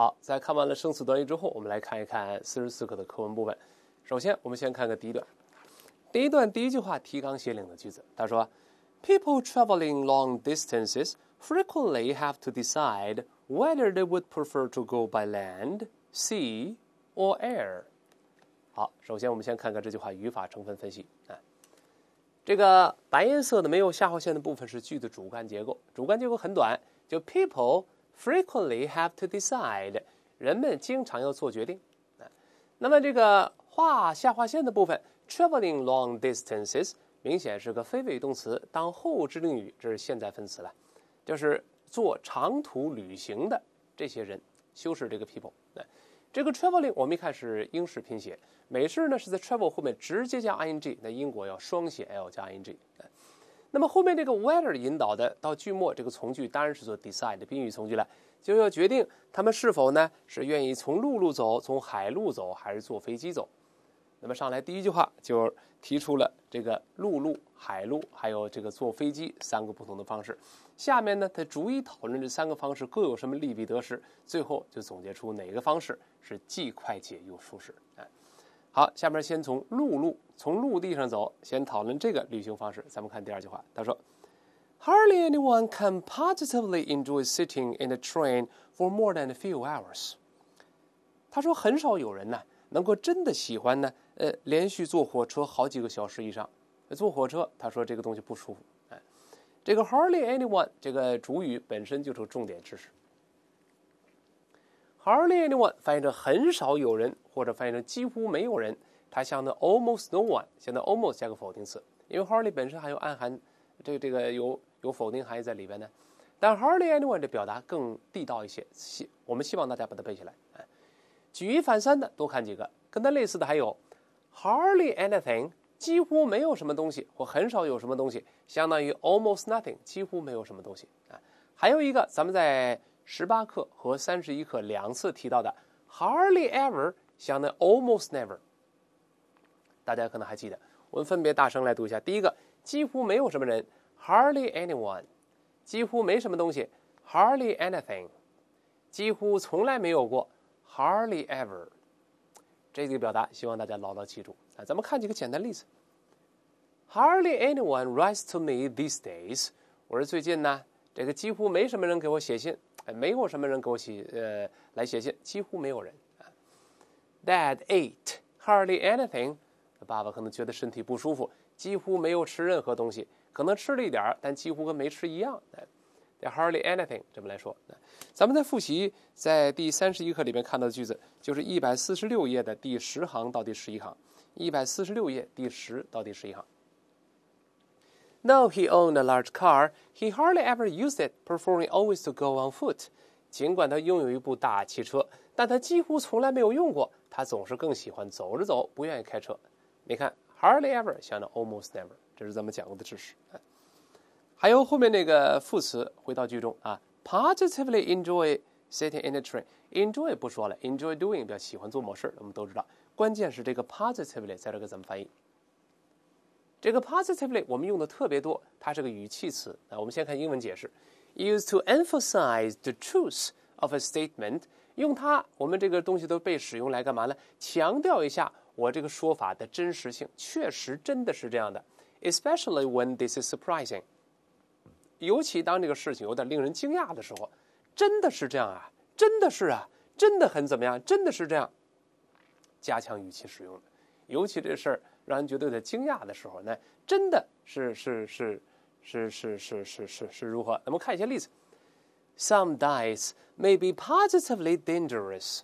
好，在看完了生词短语之后，我们来看一看四十四课的课文部分。首先，我们先看个第一段。第一段第一句话，提纲挈领的句子，他说：“People traveling long distances frequently have to decide whether they would prefer to go by land, sea, or air。”好，首先我们先看看这句话语法成分分析。哎，这个白颜色的没有下划线的部分是句子主干结构，主干结构很短，就 people。Frequently have to decide，人们经常要做决定。那么这个画下划线的部分 t r a v e l i n g long distances，明显是个非谓语动词当后置定语，这是现在分词了，就是做长途旅行的这些人修饰这个 people。这个 travelling 我们一看是英式拼写，美式呢是在 travel 后面直接加 ing，那英国要双写 l 加 ing。那么后面这个 whether 引导的到句末这个从句当然是做 decide 的宾语从句了，就要决定他们是否呢是愿意从陆路走，从海路走，还是坐飞机走。那么上来第一句话就提出了这个陆路、海路，还有这个坐飞机三个不同的方式。下面呢，他逐一讨论这三个方式各有什么利弊得失，最后就总结出哪个方式是既快捷又舒适。哎。好，下面先从陆路，从陆地上走，先讨论这个旅行方式。咱们看第二句话，他说：“Hardly anyone can positively enjoy sitting in a train for more than a few hours。”他说很少有人呢能够真的喜欢呢，呃，连续坐火车好几个小时以上。坐火车，他说这个东西不舒服。哎，这个 “hardly anyone” 这个主语本身就是重点知识。Hardly anyone 翻译成很少有人，或者翻译成几乎没有人。它相当 almost no one，相当 almost 加个否定词，因为 hardly 本身还有暗含这个这个有有否定含义在里边呢。但 hardly anyone 这表达更地道一些，希我们希望大家把它背起来。哎，举一反三的多看几个，跟它类似的还有 hardly anything，几乎没有什么东西，或很少有什么东西，相当于 almost nothing，几乎没有什么东西。啊，还有一个咱们在。十八课和三十一课两次提到的 “hardly ever” 相当 a l m o s t never”，大家可能还记得。我们分别大声来读一下：第一个，几乎没有什么人 “hardly anyone”，几乎没什么东西 “hardly anything”，几乎从来没有过 “hardly ever”。这几个表达希望大家牢牢记住。啊，咱们看几个简单例子：“Hardly anyone writes to me these days。”我是最近呢，这个几乎没什么人给我写信。哎，没有什么人给我写，呃，来写信，几乎没有人。Dad ate hardly anything。爸爸可能觉得身体不舒服，几乎没有吃任何东西，可能吃了一点儿，但几乎跟没吃一样。哎，hardly anything 这么来说。咱们再复习，在第三十一课里面看到的句子，就是一百四十六页的第十行到第十一行，一百四十六页第十到第十一行。No, he owned a large car. He hardly ever used it, preferring always to go on foot. 尽管他拥有一部大汽车，但他几乎从来没有用过。他总是更喜欢走着走，不愿意开车。你看，hardly ever 相当 almost never，这是咱们讲过的知识。还有后面那个副词，回到句中啊，positively enjoy sitting in the train. Enjoy 不说了，enjoy doing 比较喜欢做某事我们都知道。关键是这个 positively 在这个怎么翻译？这个 positively 我们用的特别多，它是个语气词啊。我们先看英文解释，used to emphasize the truth of a statement，用它我们这个东西都被使用来干嘛呢？强调一下我这个说法的真实性，确实真的是这样的。especially when this is surprising，尤其当这个事情有点令人惊讶的时候，真的是这样啊，真的是啊，真的很怎么样？真的是这样，加强语气使用的。尤其这事儿让人觉得有点惊讶的时候，那真的是是是是是是是是是如何？咱们看一些例子，Some diets may be positively dangerous。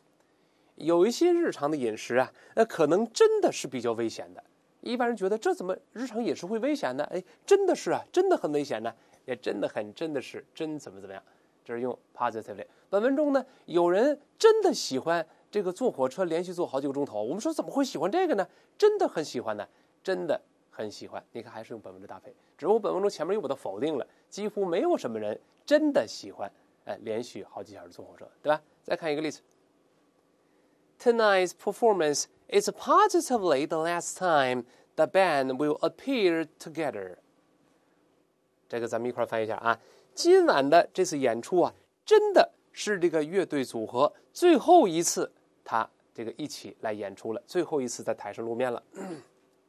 有一些日常的饮食啊，呃，可能真的是比较危险的。一般人觉得这怎么日常饮食会危险呢？哎，真的是啊，真的很危险呢，也真的很真的是真怎么怎么样？这是用 positively。本文中呢，有人真的喜欢。这个坐火车连续坐好几个钟头，我们说怎么会喜欢这个呢？真的很喜欢呢，真的很喜欢。你看，还是用本文的搭配，只不过本文中前面又把它否定了，几乎没有什么人真的喜欢。哎，连续好几小时坐火车，对吧？再看一个例子。Tonight's performance is positively the last time the band will appear together。这个咱们一块儿翻译一下啊。今晚的这次演出啊，真的是这个乐队组合最后一次。他这个一起来演出了，最后一次在台上露面了。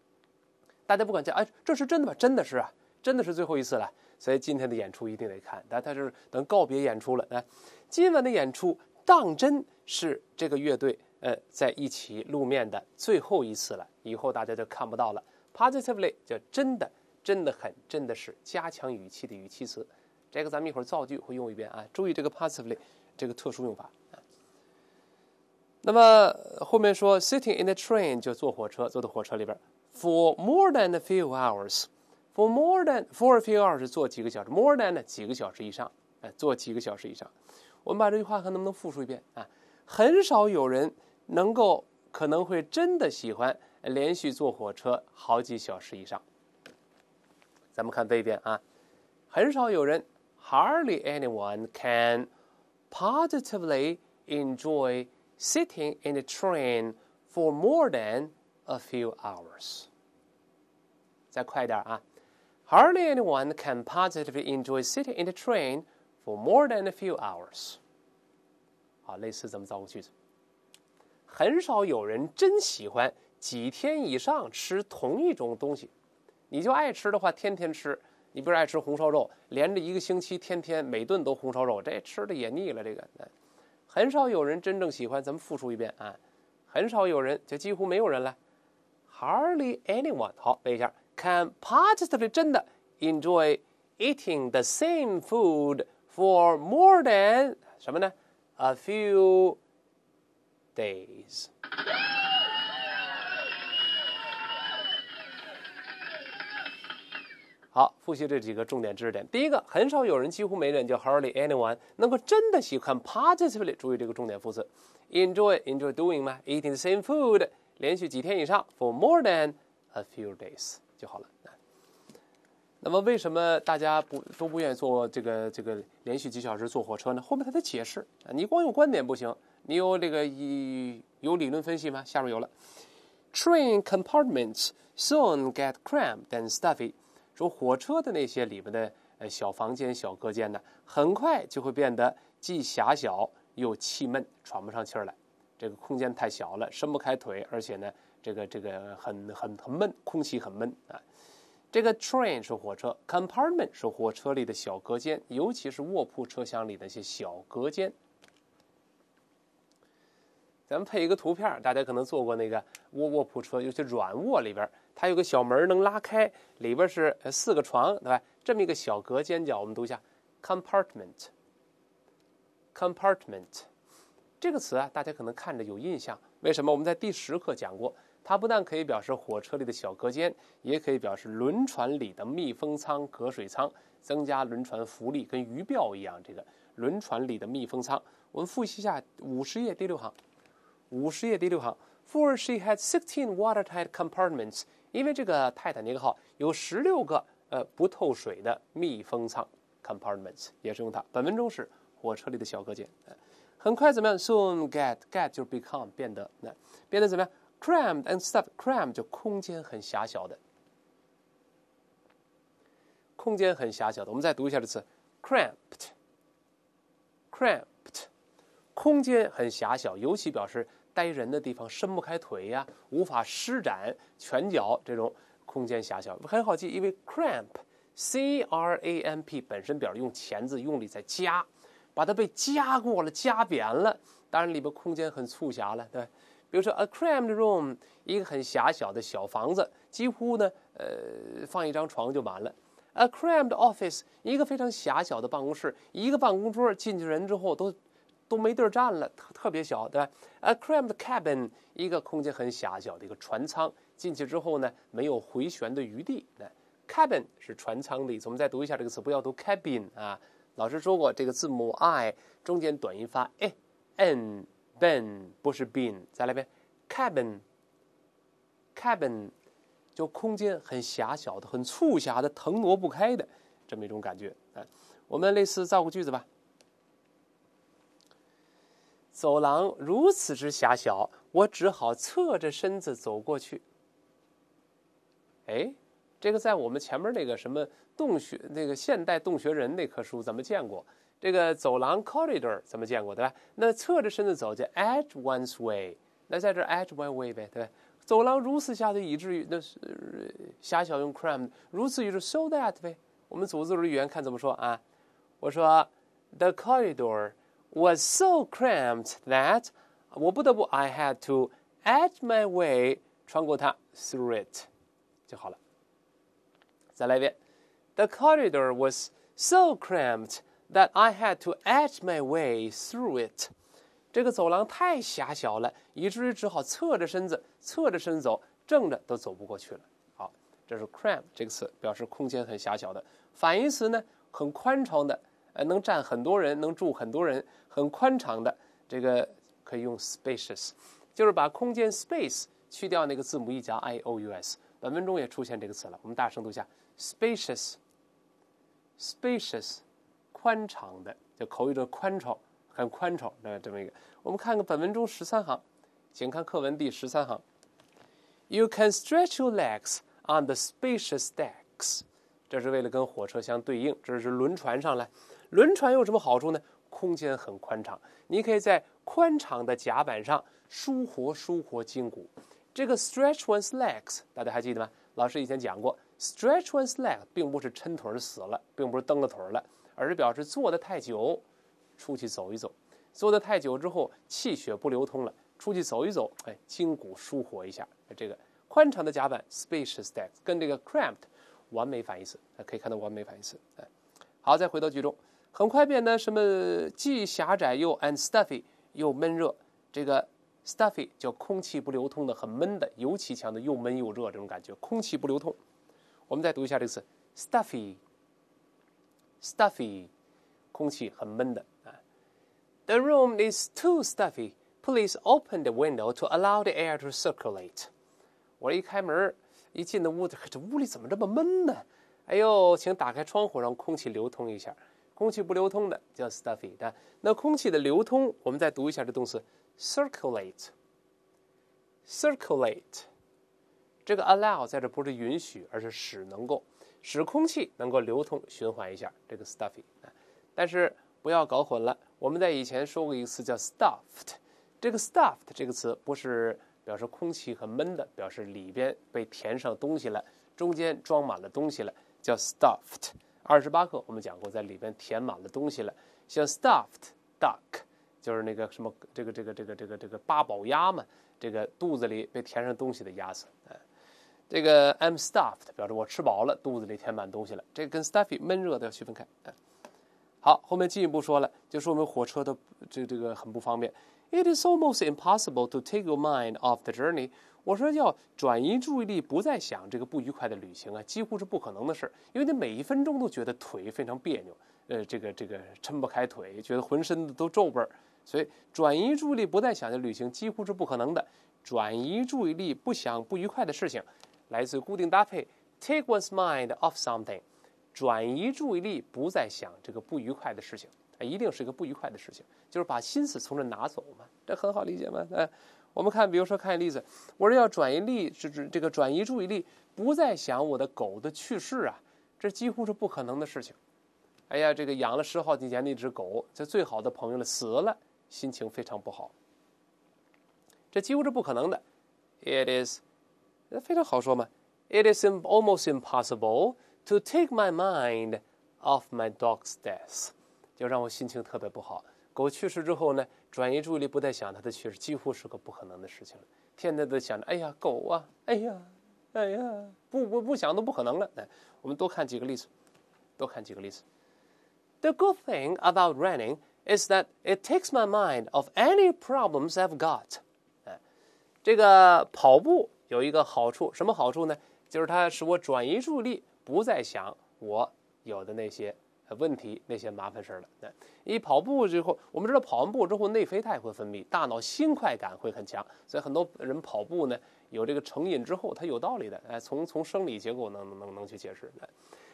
大家不管叫，哎，这是真的吗？真的是啊，真的是最后一次了。所以今天的演出一定得看，但他是能告别演出了啊。今晚的演出当真是这个乐队呃在一起露面的最后一次了，以后大家就看不到了。Positively，叫真的真的很真的是加强语气的语气词，这个咱们一会儿造句会用一遍啊，注意这个 positively 这个特殊用法。那么后面说，sitting in the train 就坐火车，坐到火车里边，for more than a few hours，for more than for a few hours 坐几个小时，more than 呢几个小时以上，哎，坐几个小时以上。我们把这句话看能不能复述一遍啊？很少有人能够，可能会真的喜欢连续坐火车好几小时以上。咱们看这一遍啊，很少有人，hardly anyone can positively enjoy。Sitting in the train for more than a few hours。再快点啊！Hardly anyone can positively enjoy sitting in the train for more than a few hours。好类似这么造个句子？很少有人真喜欢几天以上吃同一种东西。你就爱吃的话，天天吃。你不是爱吃红烧肉，连着一个星期天天每顿都红烧肉，这吃的也腻了。这个。很少有人真正喜欢。咱们复述一遍啊，很少有人，就几乎没有人了。Hardly anyone，好背一下，can positively 真的 enjoy eating the same food for more than 什么呢？A few days。好，复习这几个重点知识点。第一个，很少有人，几乎没人，叫 hardly anyone 能够真的喜欢 positively。注意这个重点副词，enjoy enjoy doing 吗？Eating the same food 连续几天以上，for more than a few days 就好了。那么为什么大家不都不愿意坐这个这个连续几小时坐火车呢？后面它的解释啊，你光有观点不行，你有这个有理论分析吗？下面有了，train compartments soon get cramped and stuffy。说火车的那些里面的呃小房间、小隔间呢，很快就会变得既狭小又气闷，喘不上气儿来。这个空间太小了，伸不开腿，而且呢，这个这个很很很闷，空气很闷啊。这个 train 是火车，compartment 是火车里的小隔间，尤其是卧铺车厢里的一些小隔间。咱们配一个图片，大家可能坐过那个卧卧铺车，尤其软卧里边。它有个小门能拉开，里边是四个床，对吧？这么一个小隔间角，我们读一下 “compartment”。“compartment” 这个词啊，大家可能看着有印象。为什么？我们在第十课讲过，它不但可以表示火车里的小隔间，也可以表示轮船里的密封舱、隔水舱，增加轮船浮力，跟鱼鳔一样。这个轮船里的密封舱，我们复习一下五十页第六行：五十页第六行，For she had sixteen watertight compartments。因为这个泰坦尼克号有十六个呃不透水的密封舱 （compartments），也是用它。本文中是火车里的小隔间。很快怎么样？Soon get get 就 become 变得那变得怎么样？Crammed and stuff，crammed 就空间很狭小的，空间很狭小的。我们再读一下这次词 c r a m p e d c r a m p e d 空间很狭小，尤其表示。呆人的地方伸不开腿呀，无法施展拳脚，这种空间狭小很好记，因为 cramp，c r a m p，本身表示用钳子用力在夹，把它被夹过了，夹扁了，当然里边空间很促狭了，对。比如说 a cramped room，一个很狭小的小房子，几乎呢，呃，放一张床就满了；a cramped office，一个非常狭小的办公室，一个办公桌进去人之后都。都没地儿站了，特特别小，对吧？A cramped cabin，一个空间很狭小的一个船舱，进去之后呢，没有回旋的余地。那 c a b i n 是船舱的意思。我们再读一下这个词，不要读 cabin 啊。老师说过，这个字母 i 中间短音发 a n b e n 不是 bin，来一遍 cabin，cabin，就空间很狭小的、很促狭的、腾挪不开的这么一种感觉。啊。我们类似造个句子吧。走廊如此之狭小，我只好侧着身子走过去。哎，这个在我们前面那个什么洞穴，那个现代洞穴人那棵树咱们见过，这个走廊 corridor 咱们见过对吧？那侧着身子走叫 edge one's way，那在这 edge one's way 呗，对吧？走廊如此狭小，以至于那狭小用 cramped，如此于是 so that 呗。我们组织组语言看怎么说啊？我说 the corridor。Was so cramped that 我不得不 I had to edge my way 穿过它 through it 就好了。再来一遍，The corridor was so cramped that I had to edge my way through it。这个走廊太狭小了，以至于只好侧着身子侧着身子走，正着都走不过去了。好，这是 cramped 这个词表示空间很狭小的，反义词呢很宽敞的。呃，能站很多人，能住很多人，很宽敞的。这个可以用 spacious，就是把空间 space 去掉那个字母 e 加 i o u s。本文中也出现这个词了，我们大声读一下 spacious，spacious，宽敞的，就口语中宽敞，很宽敞的这么一个。我们看看本文中十三行，请看课文第十三行：You can stretch your legs on the spacious decks。这是为了跟火车相对应，这是轮船上来。轮船有什么好处呢？空间很宽敞，你可以在宽敞的甲板上舒活舒活筋骨。这个 stretch one's legs，大家还记得吗？老师以前讲过，stretch one's legs 并不是抻腿死了，并不是蹬了腿了，而是表示坐的太久，出去走一走。坐的太久之后气血不流通了，出去走一走，哎，筋骨舒活一下。这个宽敞的甲板 spacious，跟这个 cramped 完美反义词，可以看到完美反义词。哎，好，再回到句中。很快变得什么既狭窄又 a n d s t u f f y 又闷热，这个 stuffy 叫空气不流通的很闷的，尤其强的又闷又热这种感觉，空气不流通。我们再读一下这个词，stuffy，stuffy，空气很闷的啊。The room is too stuffy. Please open the window to allow the air to circulate. 我一开门，一进那屋子，这屋里怎么这么闷呢？哎呦，请打开窗户，让空气流通一下。空气不流通的叫 stuffy 的，那空气的流通，我们再读一下这动词 circulate，circulate。这个 allow 在这不是允许，而是使能够，使空气能够流通循环一下这个 stuffy。但是不要搞混了，我们在以前说过一个词叫 stuffed，这个 stuffed 这个词不是表示空气很闷的，表示里边被填上东西了，中间装满了东西了，叫 stuffed。二十八课我们讲过，在里边填满了东西了，像 stuffed duck 就是那个什么这个这个这个这个这个八宝鸭嘛，这个肚子里被填上东西的鸭子。哎，这个 I'm stuffed 表示我吃饱了，肚子里填满东西了。这跟 stuffy 闷热的要区分开。好，后面进一步说了，就是我们火车的这这个很不方便。It is almost impossible to take your mind off the journey. 我说要转移注意力，不再想这个不愉快的旅行啊，几乎是不可能的事儿，因为你每一分钟都觉得腿非常别扭，呃，这个这个抻不开腿，觉得浑身都皱巴。儿，所以转移注意力不再想这旅行几乎是不可能的。转移注意力不想不愉快的事情，来自固定搭配 take one's mind off something，转移注意力不再想这个不愉快的事情，它一定是一个不愉快的事情，就是把心思从这拿走嘛，这很好理解嘛，哎。我们看，比如说看例子，我说要转移力，这这这个转移注意力，不再想我的狗的去世啊，这几乎是不可能的事情。哎呀，这个养了十好几年的一只狗，这最好的朋友了，死了，心情非常不好。这几乎是不可能的。It is，非常好说嘛。It is almost impossible to take my mind off my dog's death，就让我心情特别不好。狗去世之后呢？转移注意力，不再想它的去世，几乎是个不可能的事情了。天天都想着，哎呀，狗啊，哎呀，哎呀，不不不想都不可能了。我们多看几个例子，多看几个例子。The good thing about running is that it takes my mind off any problems I've got。哎，这个跑步有一个好处，什么好处呢？就是它使我转移注意力，不再想我有的那些。问题那些麻烦事儿了，那一跑步之后，我们知道跑完步之后内啡肽会分泌，大脑欣快感会很强，所以很多人跑步呢有这个成瘾之后，它有道理的，哎，从从生理结构能能能去解释。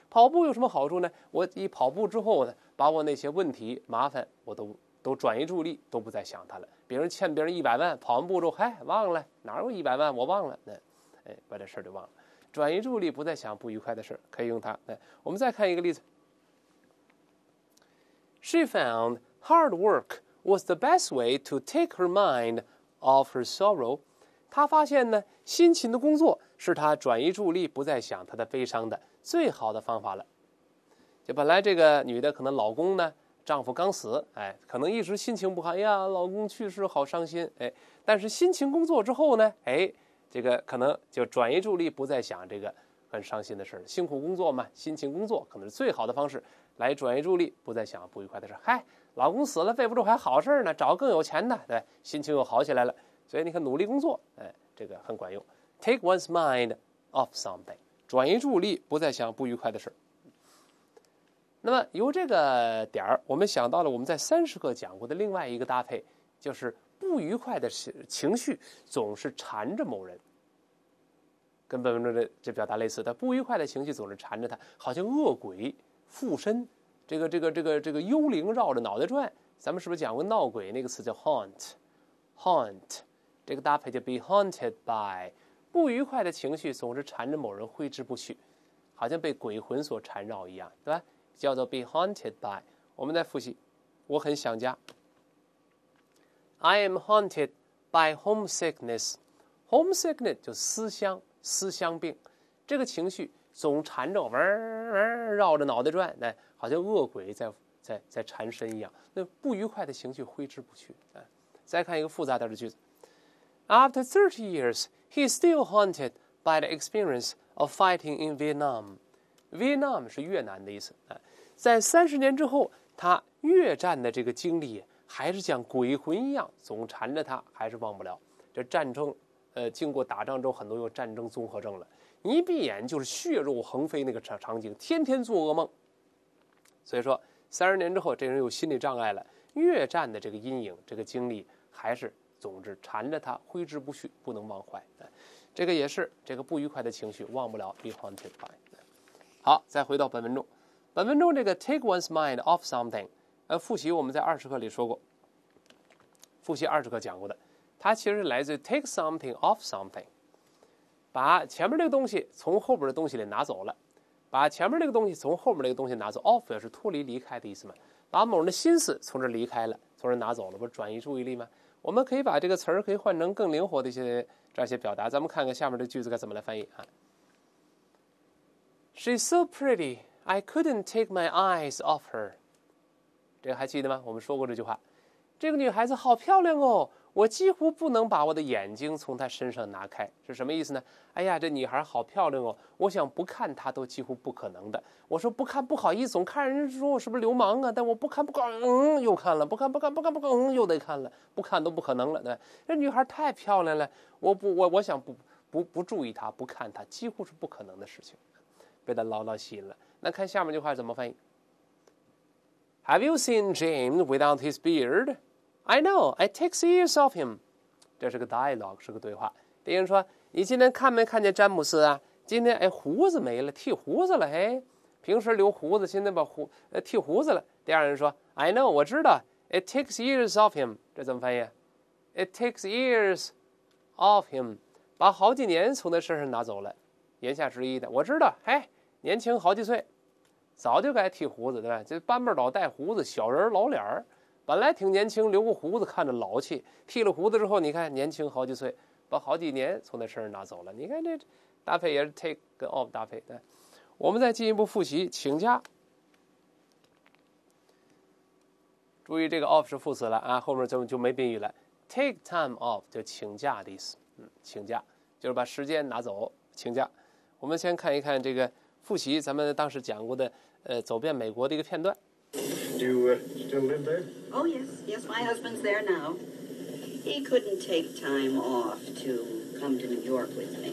跑步有什么好处呢？我一跑步之后呢，把我那些问题麻烦我都都转移注意力，都不再想它了。别人欠别人一百万，跑完步之后，嗨，忘了哪有一百万，我忘了，那，哎，把这事儿就忘了，转移注意力，不再想不愉快的事儿，可以用它。哎，我们再看一个例子。She found hard work was the best way to take her mind off her sorrow。她发现呢，辛勤的工作是她转移注意力、不再想她的悲伤的最好的方法了。就本来这个女的可能老公呢，丈夫刚死，哎，可能一时心情不好，哎呀，老公去世好伤心，哎，但是辛勤工作之后呢，哎，这个可能就转移注意力，不再想这个很伤心的事儿。辛苦工作嘛，辛勤工作可能是最好的方式。来转移注意力，不再想不愉快的事。嗨，老公死了，备不住，还好事儿呢，找更有钱的，对，心情又好起来了。所以你看，努力工作，哎，这个很管用。Take one's mind off something，转移注意力，不再想不愉快的事。那么由这个点儿，我们想到了我们在三十课讲过的另外一个搭配，就是不愉快的情绪总是缠着某人，跟本文中的这表达类似。他不愉快的情绪总是缠着他，好像恶鬼。附身，这个这个这个这个幽灵绕着脑袋转，咱们是不是讲过闹鬼那个词叫 haunt，haunt，这个搭配叫 be haunted by，不愉快的情绪总是缠着某人挥之不去，好像被鬼魂所缠绕一样，对吧？叫做 be haunted by。我们来复习，我很想家，I am haunted by homesickness，homesickness 就思乡，思乡病，这个情绪。总缠着，嗡嗡绕着脑袋转，哎，好像恶鬼在在在缠身一样。那不愉快的情绪挥之不去。哎，再看一个复杂点的句子：After thirty years, he is still haunted by the experience of fighting in Vietnam. Vietnam 是越南的意思。哎，在三十年之后，他越战的这个经历还是像鬼魂一样总缠着他，还是忘不了。这战争，呃，经过打仗之后，很多有战争综合症了。一闭眼就是血肉横飞那个场场景，天天做噩梦。所以说，三十年之后，这人有心理障碍了。越战的这个阴影，这个经历还是，总之缠着他，挥之不去，不能忘怀。这个也是这个不愉快的情绪，忘不了，b e haunted by。好，再回到本文中，本文中这个 take one's mind off something，呃，复习我们在二十课里说过，复习二十课讲过的，它其实来自 take something off something。把前面这个东西从后边的东西里拿走了，把前面这个东西从后面那个东西拿走。off 也是脱离、离开的意思嘛？把某人的心思从这离开了，从这拿走了，不是转移注意力吗？我们可以把这个词儿可以换成更灵活的一些这样一些表达。咱们看看下面的句子该怎么来翻译啊？She's so pretty, I couldn't take my eyes off her。这个还记得吗？我们说过这句话，这个女孩子好漂亮哦。我几乎不能把我的眼睛从她身上拿开，是什么意思呢？哎呀，这女孩好漂亮哦！我想不看她都几乎不可能的。我说不看不好意思，总看人家说我是不是流氓啊？但我不看不看，嗯，又看了；不看不看不看不看，嗯，又得看了；不看都不可能了。那这女孩太漂亮了，我不我我想不不不注意她不看她，几乎是不可能的事情。被她牢吸心了。那看下面这句话怎么翻译？Have you seen James without his beard？I know, it takes years o f him。这是个 dialog，u e 是个对话。第一人说：“你今天看没看见詹姆斯啊？今天哎胡子没了，剃胡子了。嘿，平时留胡子，现在把胡呃剃胡子了。”第二人说：“I know，我知道。It takes years o f him。这怎么翻译？It takes years o f him，把好几年从他身上拿走了。言下之意的，我知道。嘿，年轻好几岁，早就该剃胡子对吧？这斑驳老带胡子，小人老脸儿。”本来挺年轻，留个胡子看着老气。剃了胡子之后，你看年轻好几岁，把好几年从那身上拿走了。你看这搭配也是 take 跟 off 搭配。对，我们再进一步复习请假。注意这个 off 是副词了啊，后面就就没宾语了。Take time off 就请假的意思。嗯，请假就是把时间拿走。请假。我们先看一看这个复习，咱们当时讲过的，呃，走遍美国的一个片段。Oh, yes, yes, my husband's there now. He couldn't take time off to come to New York with me.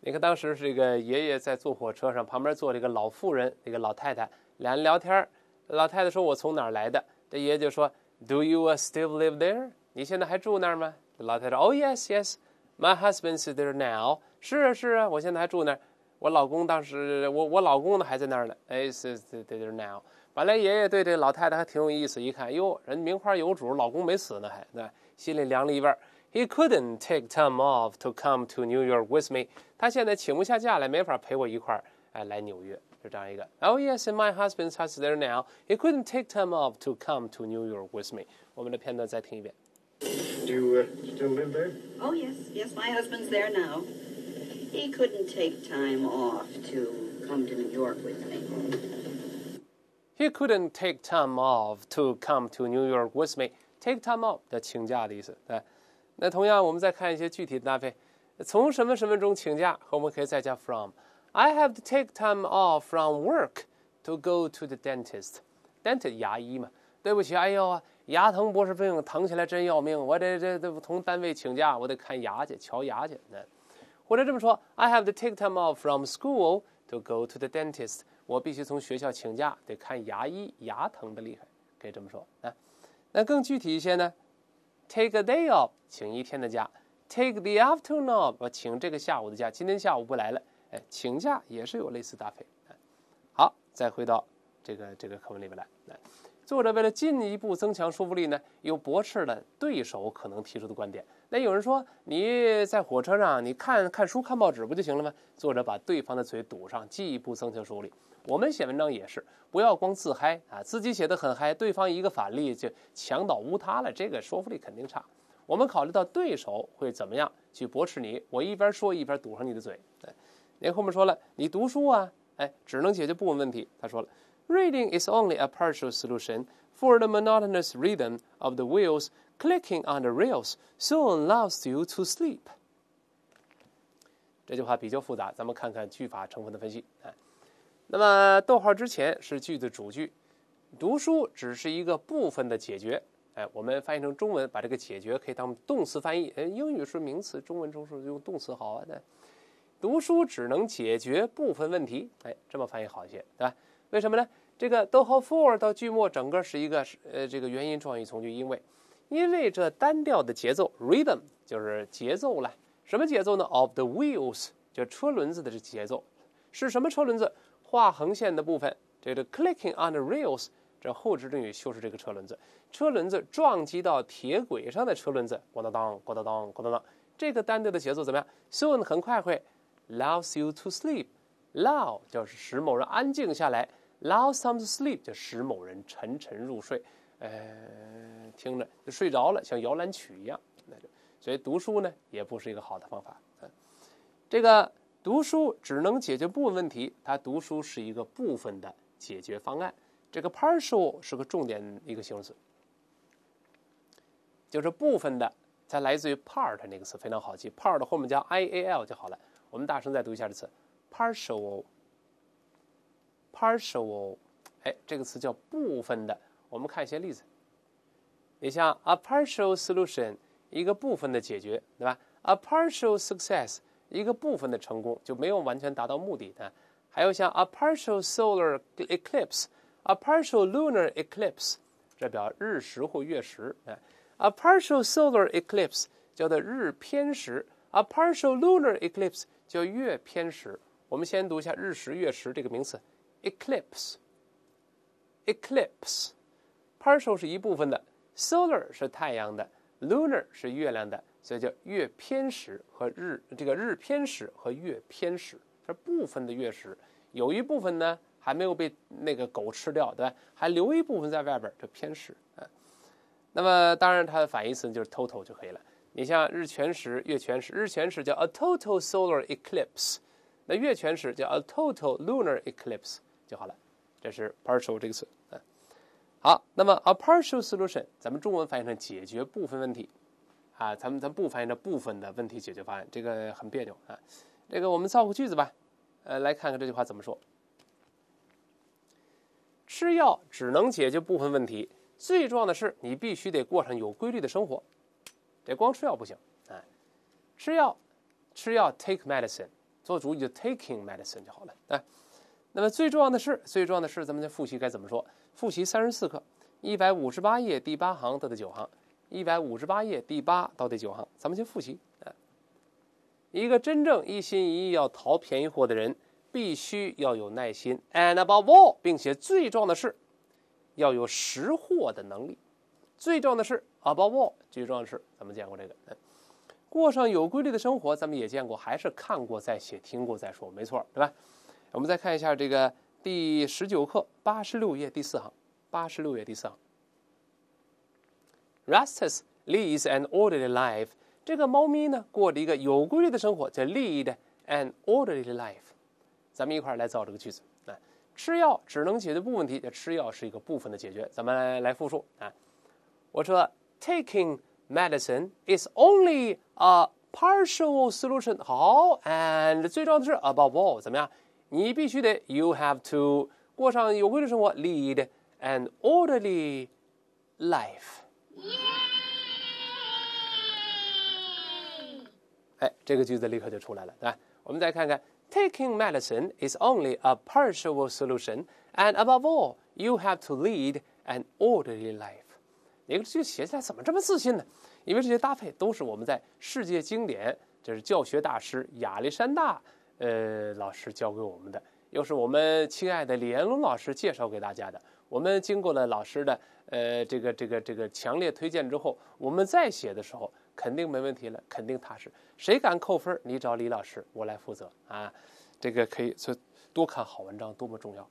你看，当时是这个爷爷在坐火车上，旁边坐了一个老妇人，一个老太太，俩人聊天老太太说：“我从哪儿来的？”这爷爷就说：“Do you uh, still live there？你现在还住那儿吗？”老太太说：“Oh yes, yes, my husband's there now。”是啊，是啊，我现在还住那儿。我老公当时，我我老公呢还在那儿呢。哎，是 there now。本来爷爷对这老太太还挺有意思，一看哟，人名花有主，老公没死呢还，对，心里凉了一半。He couldn't take time off to come to New York with me. 他现在请不下假来，没法陪我一块儿哎来纽约。是这样一个。Oh yes, and my husband's house there now. He couldn't take time off to come to New York with me。我们的片段再听一遍。Do you uh, still live there? Oh yes, yes, my husband's there now. He couldn't take time off to come to New York with me. He couldn't take time off to come to New York with me. Take time off 的请假的意思，对。那同样，我们再看一些具体的搭配，从什么什么中请假，和我们可以再加 from。I have to take time off from work to go to the dentist. Dentist 牙医嘛。对不起，哎呦啊，牙疼不是病，疼起来真要命，我得这这从单位请假，我得看牙去，瞧牙去。那或者这么说，I have to take time off from school 就 go to the dentist，我必须从学校请假，得看牙医，牙疼的厉害，可以这么说啊。那更具体一些呢，take a day off，请一天的假，take the afternoon，我请这个下午的假，今天下午不来了。哎，请假也是有类似搭配。好，再回到这个这个课文里面来，来。作者为了进一步增强说服力呢，又驳斥了对手可能提出的观点。那有人说你在火车上，你看看书、看报纸不就行了吗？作者把对方的嘴堵上，进一步增强说服力。我们写文章也是，不要光自嗨啊，自己写的很嗨，对方一个反例就墙倒屋塌了，这个说服力肯定差。我们考虑到对手会怎么样去驳斥你，我一边说一边堵上你的嘴。对，连后面说了，你读书啊，哎，只能解决部分问题。他说了。Reading is only a partial solution for the monotonous rhythm of the wheels clicking on the rails soon lulls you to sleep。这句话比较复杂，咱们看看句法成分的分析。啊。那么逗号之前是句子主句，读书只是一个部分的解决。哎，我们翻译成中文，把这个解决可以当动词翻译。哎，英语是名词，中文中是用动词好啊。读书只能解决部分问题。哎，这么翻译好一些，对吧？为什么呢？这个逗号 for 到句末整个是一个呃这个原因状语从句，因为，因为这单调的节奏 rhythm 就是节奏了。什么节奏呢？Of the wheels 就车轮子的这节奏，是什么车轮子？画横线的部分，这个 clicking on the rails 这后置定语修饰这个车轮子，车轮子撞击到铁轨上的车轮子，咣当当，咣当当，咣当当。这个单调的节奏怎么样？Soon 很快会 allows you to sleep，l o v e 就是使某人安静下来。Lull someone to sleep 就使某人沉沉入睡，呃，听着就睡着了，像摇篮曲一样。那就所以读书呢也不是一个好的方法。这个读书只能解决部分问题，它读书是一个部分的解决方案。这个 partial 是个重点一个形容词，就是部分的。它来自于 part 那个词非常好记，part 后面加 i a l 就好了。我们大声再读一下这词：partial。partial，哎，这个词叫部分的。我们看一些例子，你像 a partial solution，一个部分的解决，对吧？a partial success，一个部分的成功，就没有完全达到目的的。还有像 a partial solar eclipse，a partial lunar eclipse，这表日食或月食啊。a partial solar eclipse 叫做日偏食，a partial lunar eclipse 叫月偏食。我们先读一下日食月食这个名词。Eclipse，eclipse，partial 是一部分的，solar 是太阳的，lunar 是月亮的，所以叫月偏食和日这个日偏食和月偏食，是部分的月食，有一部分呢还没有被那个狗吃掉，对吧？还留一部分在外边儿叫偏食啊。那么当然它的反义词就是 total 就可以了。你像日全食、月全食，日全食叫 a total solar eclipse，那月全食叫 a total lunar eclipse。就好了，这是 partial 这个词，啊，好，那么 a partial solution，咱们中文翻译成解决部分问题，啊，咱们咱不翻译成部分的问题解决方案，这个很别扭啊，这个我们造个句子吧，呃，来看看这句话怎么说，吃药只能解决部分问题，最重要的是你必须得过上有规律的生活，这光吃药不行，啊。吃药，吃药 take medicine，做主语就 taking medicine 就好了，啊。那么最重要的是，最重要的是，咱们的复习该怎么说？复习三十四课，一百五十八页第八行到第九行，一百五十八页第八到第九行，咱们先复习。一个真正一心一意要淘便宜货的人，必须要有耐心。And a b o v e all，并且最重要的是，要有识货的能力。最重要的是 a b o v e all，最重要的是，咱们见过这个。过上有规律的生活，咱们也见过，还是看过再写，听过再说，没错，对吧？我们再看一下这个第十九课八十六页第四行，八十六页第四行。r u s t u s l e a d s an orderly life。这个猫咪呢过着一个有规律的生活，叫 lead an orderly life。咱们一块儿来造这个句子啊。吃药只能解决部分问题，吃药是一个部分的解决。咱们来复述啊。我说，taking medicine is only a partial solution。好，and 最重要的是，above all，怎么样？你必须得，you have to 过上有规律生活，lead an orderly life。哎，这个句子立刻就出来了，对吧？我们再看看，taking medicine is only a partial solution, and above all, you have to lead an orderly life。你这句写起来怎么这么自信呢？因为这些搭配都是我们在世界经典，这是教学大师亚历山大。呃，老师教给我们的，又是我们亲爱的李彦龙老师介绍给大家的。我们经过了老师的呃这个这个这个强烈推荐之后，我们再写的时候肯定没问题了，肯定踏实。谁敢扣分儿？你找李老师，我来负责啊！这个可以，所以多看好文章多么重要。